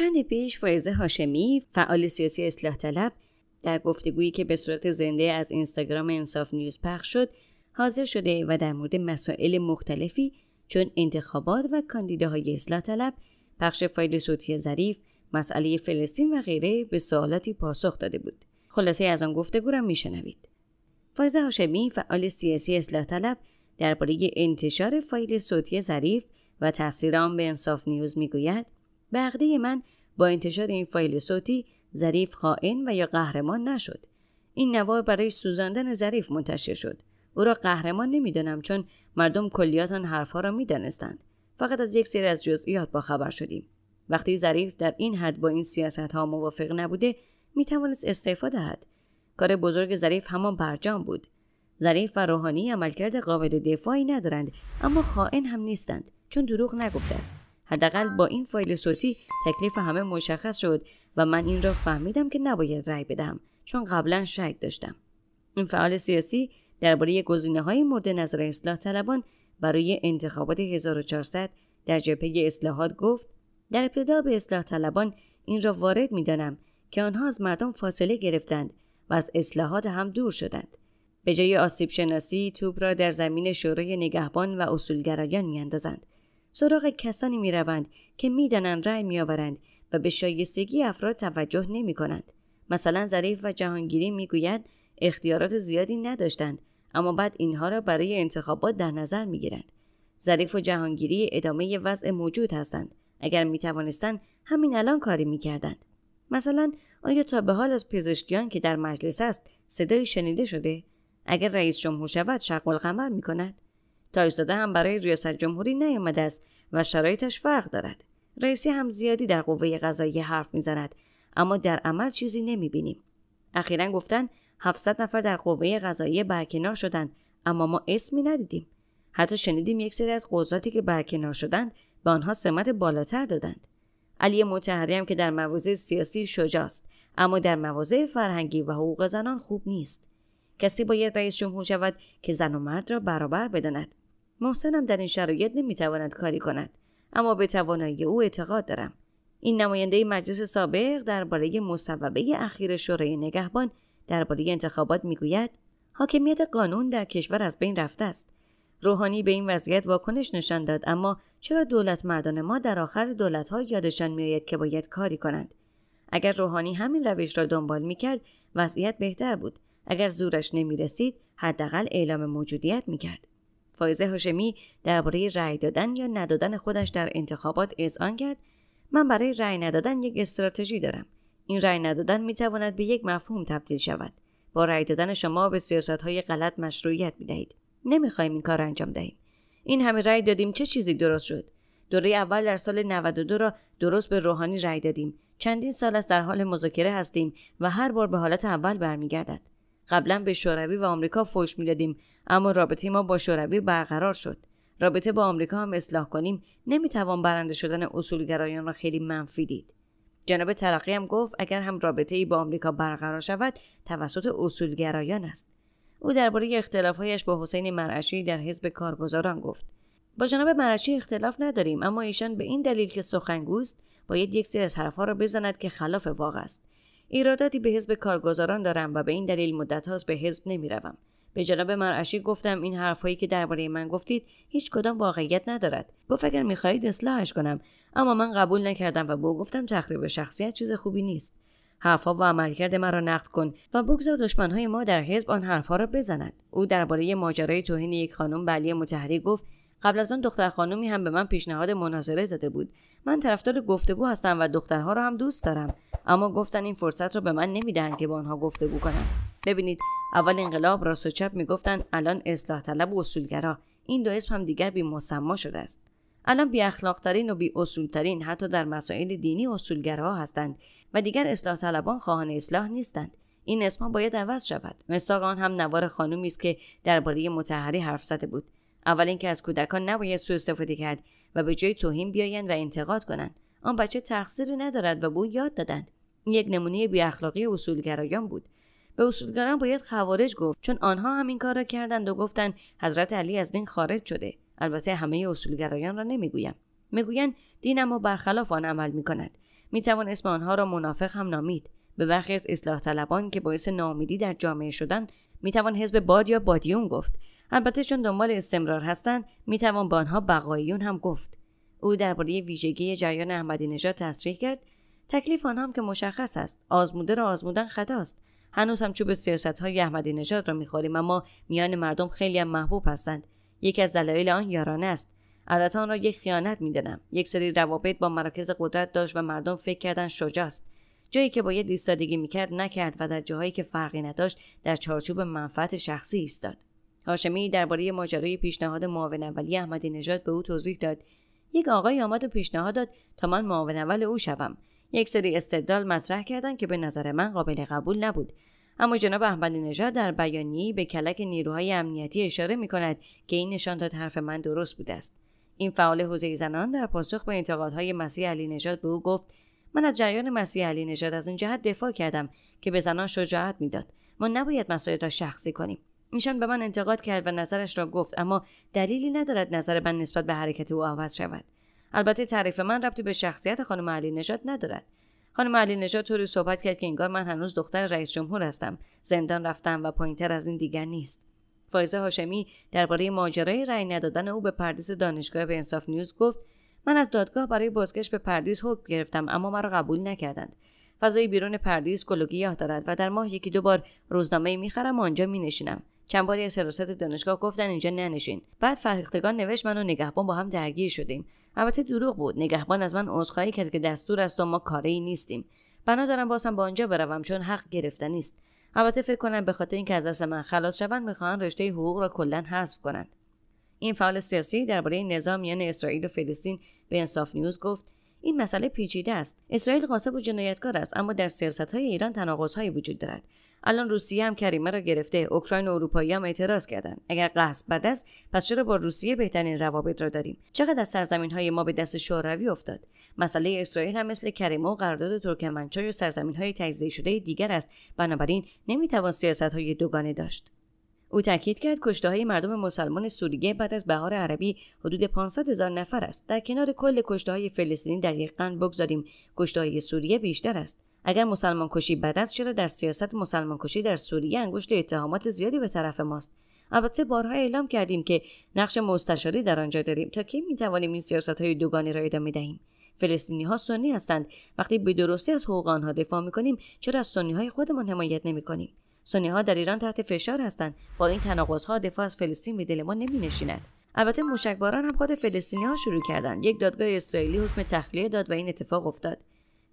چند پیش فایزه هاشمی فعال سیاسی اصلاح طلب در گفتگویی که به صورت زنده از اینستاگرام انصاف نیوز پخش شد حاضر شده و در مورد مسائل مختلفی چون انتخابات و کاندیداهای اصلاح طلب پخش فایل صوتی ظریف مسئله فلسطین و غیره به سوالاتی پاسخ داده بود خلاصه از آن گفتگو را میشنوید فایزه هاشمی فعال سیاسی اصلاح طلب درباره انتشار فایل صوتی ظریف و تاثیر آن به انصاف نیوز میگوید به عقده من با انتشار این فایل صوتی ظریف خائن و یا قهرمان نشد این نوار برای سوزاندن ظریف منتشر شد او را قهرمان نمیدانم چون مردم کلیات آن حرفها را میدانستند فقط از یک سری از جزئیات خبر شدیم وقتی ظریف در این حد با این سیاست ها موافق نبوده می توانست استعفا دهد کار بزرگ ظریف همان برجام بود ظریف و روحانی عملکرد قابل دفاعی ندارند اما خائن هم نیستند چون دروغ نگفته است حداقل با این فایل صوتی تکلیف همه مشخص شد و من این را فهمیدم که نباید رأی بدم چون قبلا شک داشتم این فعال سیاسی درباره گزینه های مورد نظر اصلاح طلبان برای انتخابات 1400 در جبهه اصلاحات گفت در ابتدا به اصلاح طلبان این را وارد میدانم که آنها از مردم فاصله گرفتند و از اصلاحات هم دور شدند به جای آسیب شناسی توپ را در زمین شورای نگهبان و اصولگرایان میاندازند سراغ کسانی می روند که میدانند رأی میآورند و به شایستگی افراد توجه نمی کنند. مثلا ظریف و جهانگیری میگوید اختیارات زیادی نداشتند اما بعد اینها را برای انتخابات در نظر می گیرند. ظریف و جهانگیری ادامه وضع موجود هستند. اگر می توانستند همین الان کاری می کردند. مثلا آیا تا به حال از پزشکیان که در مجلس است صدای شنیده شده؟ اگر رئیس جمهور شود شغل غمر می کند؟ تاج هم برای ریاست جمهوری نیامده است و شرایطش فرق دارد رئیسی هم زیادی در قوه قضایی حرف میزند اما در عمل چیزی نمیبینیم اخیرا گفتن 700 نفر در قوه قضایی برکنار شدند اما ما اسمی ندیدیم حتی شنیدیم یک سری از قضاتی که برکنار شدند به آنها سمت بالاتر دادند علی متحری هم که در مواضع سیاسی شجاست اما در مواضع فرهنگی و حقوق زنان خوب نیست کسی باید رئیس جمهور شود که زن و مرد را برابر بداند محسنم در این شرایط نمیتواند کاری کند اما به توانایی او اعتقاد دارم این نماینده مجلس سابق درباره مصوبه اخیر شورای نگهبان درباره انتخابات میگوید حاکمیت قانون در کشور از بین رفته است روحانی به این وضعیت واکنش نشان داد اما چرا دولت مردان ما در آخر دولت ها یادشان میآید که باید کاری کنند اگر روحانی همین روش را دنبال میکرد وضعیت بهتر بود اگر زورش نمیرسید حداقل اعلام موجودیت میکرد فایزه هاشمی درباره رأی دادن یا ندادن خودش در انتخابات اذعان کرد من برای رأی ندادن یک استراتژی دارم این رأی ندادن میتواند به یک مفهوم تبدیل شود با رأی دادن شما به سیاست های غلط مشروعیت میدهید نمیخواهیم این کار انجام دهیم این همه رأی دادیم چه چیزی درست شد دوره اول در سال 92 را درست به روحانی رأی دادیم چندین سال است در حال مذاکره هستیم و هر بار به حالت اول برمیگردد قبلا به شوروی و آمریکا فوش میدادیم اما رابطه ما با شوروی برقرار شد رابطه با آمریکا هم اصلاح کنیم نمیتوان برنده شدن اصولگرایان را خیلی منفی دید جناب ترقی هم گفت اگر هم رابطه ای با آمریکا برقرار شود توسط اصولگرایان است او درباره اختلافهایش با حسین مرعشی در حزب کارگزاران گفت با جناب مرعشی اختلاف نداریم اما ایشان به این دلیل که سخنگوست باید یک سری از حرفها را بزند که خلاف واقع است ایراداتی به حزب کارگزاران دارم و به این دلیل مدت هاست به حزب نمیروم به جناب مرعشی گفتم این حرفهایی که درباره من گفتید هیچ کدام واقعیت ندارد گفت اگر میخواهید اصلاحش کنم اما من قبول نکردم و به او گفتم تخریب شخصیت چیز خوبی نیست حرفها و عملکرد مرا نقد کن و بگذار دشمنهای ما در حزب آن حرفها را بزنند او درباره ماجرای توهین یک خانم به علی متحری گفت قبل از اون دختر خانومی هم به من پیشنهاد مناظره داده بود من طرفدار گفتگو هستم و دخترها را هم دوست دارم اما گفتن این فرصت را به من نمیدن که با آنها گفتگو کنم ببینید اول انقلاب راست و چپ میگفتند الان اصلاح طلب و اصولگرا این دو اسم هم دیگر بی شده است الان بی اخلاقترین و بی اصولترین حتی در مسائل دینی اصولگرا هستند و دیگر اصلاح طلبان خواهان اصلاح نیستند این اسما باید عوض شود مساق آن هم نوار خانومی است که درباره متحری حرف زده بود اول اینکه از کودکان نباید سوء استفاده کرد و به جای توهین بیایند و انتقاد کنند آن بچه تقصیری ندارد و به او یاد دادند این یک نمونه بی اخلاقی اصولگرایان بود به اصولگران باید خوارج گفت چون آنها همین کار را کردند و گفتند حضرت علی از دین خارج شده البته همه اصولگرایان را نمیگویم میگویند دین اما برخلاف آن عمل می میتوان اسم آنها را منافق هم نامید به برخی از اصلاح طلبان که باعث نامیدی در جامعه شدن میتوان حزب باد یا بادیون گفت البته چون دنبال استمرار هستند میتوان به آنها بقاییون هم گفت او درباره ویژگی جریان احمدی نژاد تصریح کرد تکلیف آنها هم که مشخص است آزموده را آزمودن خطاست هنوز هم چوب سیاست های احمدی نژاد را میخوریم اما میان مردم خیلی هم محبوب هستند یکی از دلایل آن یارانه است البته آن را یک خیانت میدانم یک سری روابط با مراکز قدرت داشت و مردم فکر کردن شجاست جایی که باید ایستادگی میکرد نکرد و در جاهایی که فرقی نداشت در چارچوب منفعت شخصی ایستاد هاشمی درباره ماجرای پیشنهاد معاون اولی احمدی نژاد به او توضیح داد یک آقای آمد و پیشنهاد داد تا من معاون اول او شوم یک سری استدلال مطرح کردند که به نظر من قابل قبول نبود اما جناب احمدی نژاد در بیانیه‌ای به کلک نیروهای امنیتی اشاره می کند که این نشان داد حرف من درست بوده است این فعال حوزه زنان در پاسخ به انتقادهای مسیح علی نژاد به او گفت من از جریان مسیح علی نژاد از این جهت دفاع کردم که به زنان شجاعت میداد ما نباید مسائل را شخصی کنیم ایشان به من انتقاد کرد و نظرش را گفت اما دلیلی ندارد نظر من نسبت به حرکت او عوض شود البته تعریف من ربطی به شخصیت خانم علی نژاد ندارد خانم علی نژاد طوری صحبت کرد که انگار من هنوز دختر رئیس جمهور هستم زندان رفتم و پایینتر از این دیگر نیست فایزه هاشمی درباره ماجرای رأی ندادن او به پردیس دانشگاه به انصاف نیوز گفت من از دادگاه برای بازگشت به پردیس حکم گرفتم اما مرا قبول نکردند فضای بیرون پردیس گل دارد و در ماه یکی دو بار روزنامه میخرم و آنجا مینشینم کمباری از حراست دانشگاه گفتن اینجا ننشین بعد فرهیختگان نوشت من و نگهبان با هم درگیر شدیم البته دروغ بود نگهبان از من عذرخواهی کرد که دستور است و ما کاری نیستیم بنا دارم بازم با آنجا بروم چون حق گرفتن نیست. البته فکر کنم به خاطر اینکه از دست من خلاص شوند میخواهن رشته حقوق را کلا حذف کنند این فعال سیاسی درباره نظام میان اسرائیل و فلسطین به انصاف نیوز گفت این مسئله پیچیده است اسرائیل قاصب و جنایتکار است اما در سیاست های ایران تناقضهایی وجود دارد الان روسیه هم کریمه را گرفته اوکراین و اروپایی هم اعتراض کردند اگر قصد بد است پس چرا با روسیه بهترین روابط را داریم چقدر از سرزمین های ما به دست شوروی افتاد مسئله اسرائیل هم مثل کریمه و قرارداد ترکمنچای و سرزمین های تجزیه شده دیگر است بنابراین نمیتوان سیاست دوگانه داشت او تاکید کرد کشته های مردم مسلمان سوریه بعد از بهار عربی حدود 500 هزار نفر است در کنار کل کشته های فلسطینی دقیقا بگذاریم کشته های سوریه بیشتر است اگر مسلمان کشی بد است چرا در سیاست مسلمان کشی در سوریه انگشت اتهامات زیادی به طرف ماست البته بارها اعلام کردیم که نقش مستشاری در آنجا داریم تا کی توانیم این سیاست های دوگانه را ادامه دهیم فلسطینی ها سنی هستند وقتی به درستی از حقوق آنها دفاع می کنیم چرا از سنی های خودمان حمایت نمی کنیم سنی ها در ایران تحت فشار هستند با این تناقض دفاع از فلسطین به دل ما نمی نشیند البته مشکباران هم خود فلسطینی ها شروع کردند یک دادگاه اسرائیلی حکم تخلیه داد و این اتفاق افتاد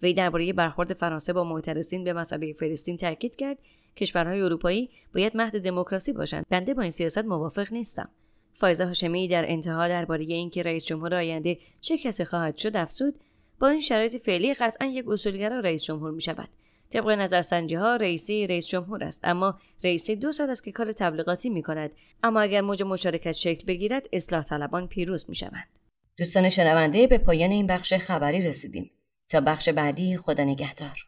وی درباره برخورد فرانسه با معترضین به مسئله فلسطین تاکید کرد کشورهای اروپایی باید مهد دموکراسی باشند بنده با این سیاست موافق نیستم فایزه هاشمی در انتها درباره اینکه رئیس جمهور آینده چه کسی خواهد شد افسود. با این شرایط فعلی قطعا یک اصولگرا رئیس جمهور می شود طبق نظرسنجی ها رئیسی رئیس جمهور است اما رئیسی دو سال است که کار تبلیغاتی می کند اما اگر موج مشارکت شکل بگیرد اصلاح طلبان پیروز می شوند دوستان شنونده به پایان این بخش خبری رسیدیم تا بخش بعدی خدا نگهدار